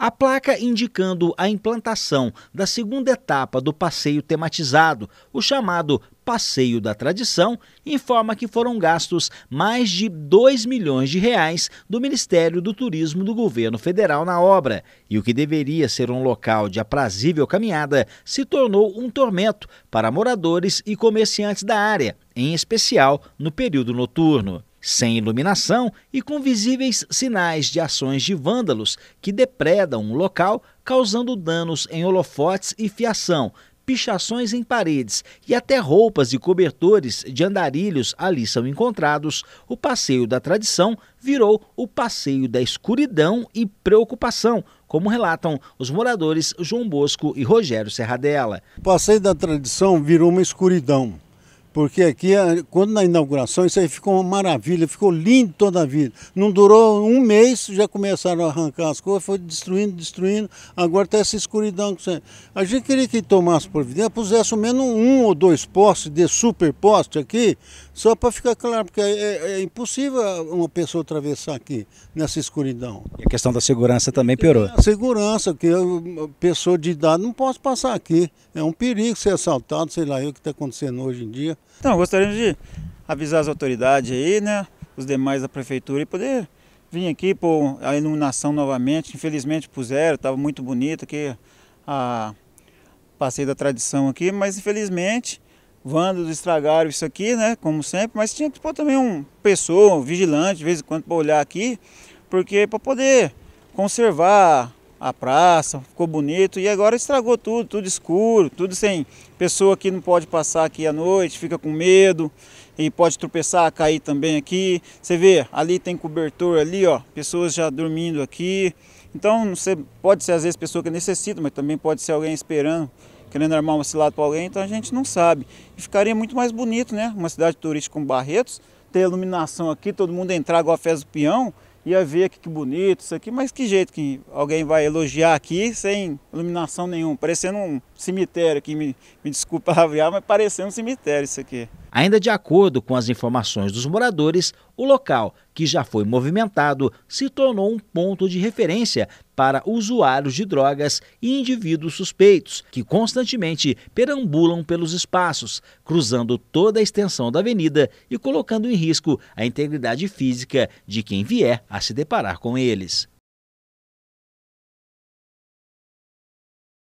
A placa indicando a implantação da segunda etapa do passeio tematizado, o chamado Passeio da Tradição, informa que foram gastos mais de 2 milhões de reais do Ministério do Turismo do governo federal na obra, e o que deveria ser um local de aprazível caminhada se tornou um tormento para moradores e comerciantes da área, em especial no período noturno sem iluminação e com visíveis sinais de ações de vândalos que depredam um local, causando danos em holofotes e fiação, pichações em paredes e até roupas e cobertores de andarilhos ali são encontrados, o passeio da tradição virou o passeio da escuridão e preocupação, como relatam os moradores João Bosco e Rogério Serradela. O passeio da tradição virou uma escuridão. Porque aqui, quando na inauguração, isso aí ficou uma maravilha, ficou lindo toda a vida. Não durou um mês, já começaram a arrancar as coisas, foi destruindo, destruindo. Agora está essa escuridão. A gente queria que tomasse providência, né? pusesse ao menos um ou dois postes de super poste aqui, só para ficar claro, porque é, é, é, impossível uma pessoa atravessar aqui nessa escuridão. E a questão da segurança também piorou. a segurança, que eu, pessoa de idade não pode passar aqui. É um perigo ser assaltado, sei lá, é o que está acontecendo hoje em dia. Então, gostaríamos de avisar as autoridades aí, né? Os demais da prefeitura e poder vir aqui por a iluminação novamente. Infelizmente puseram, estava muito bonito aqui a passeio da tradição aqui, mas infelizmente vandos estragaram isso aqui, né? Como sempre, mas tinha que pôr também um pessoa, um vigilante, de vez em quando, para olhar aqui, porque para poder conservar a praça, ficou bonito e agora estragou tudo, tudo escuro, tudo sem pessoa que não pode passar aqui à noite, fica com medo e pode tropeçar, cair também aqui. Você vê, ali tem cobertor ali, ó, pessoas já dormindo aqui. Então, você pode ser às vezes pessoa que necessita, mas também pode ser alguém esperando, querendo armar uma cilada para alguém, então a gente não sabe. E ficaria muito mais bonito, né? Uma cidade turística com Barretos, ter iluminação aqui, todo mundo entrar igual a Fez do Peão, ia ver aqui que bonito isso aqui, mas que jeito que alguém vai elogiar aqui sem iluminação nenhuma, parecendo um cemitério aqui, me, me desculpa avriar, mas parecendo um cemitério isso aqui. Ainda de acordo com as informações dos moradores, o local, que já foi movimentado, se tornou um ponto de referência para usuários de drogas e indivíduos suspeitos, que constantemente perambulam pelos espaços, cruzando toda a extensão da avenida e colocando em risco a integridade física de quem vier a se deparar com eles.